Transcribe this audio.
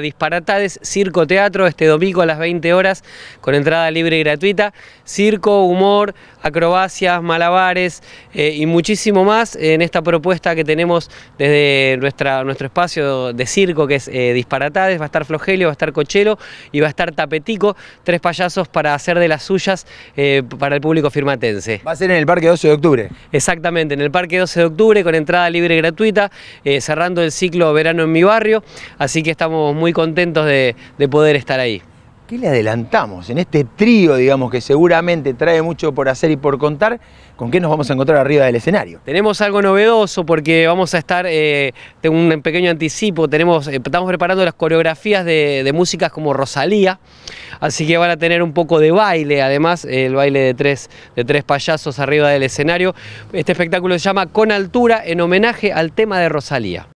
Disparatades, Circo Teatro, este domingo a las 20 horas, con entrada libre y gratuita. Circo, humor, acrobacias, malabares eh, y muchísimo más en esta propuesta que tenemos desde nuestra, nuestro espacio de circo, que es eh, Disparatades. Va a estar Flogelio, va a estar Cochero y va a estar Tapetico, tres payasos para hacer de las suyas eh, para el público firmatense. Va a ser en el Parque 12 de Octubre. Exactamente, en el Parque 12 de Octubre, con entrada libre y gratuita, cerrando el ciclo verano en mi barrio. Así que estamos muy muy contentos de, poder estar ahí. ¿Qué le adelantamos en este trío, digamos, que seguramente trae mucho por hacer y por contar? ¿Con qué nos vamos a encontrar arriba del escenario? Tenemos algo novedoso porque vamos a estar, eh, tengo un pequeño anticipo, tenemos, eh, estamos preparando las coreografías de, músicas como Rosalía, así que van a tener un poco de baile, además el baile de tres, de tres payasos arriba del escenario. Este espectáculo se llama Con Altura en homenaje al tema de Rosalía.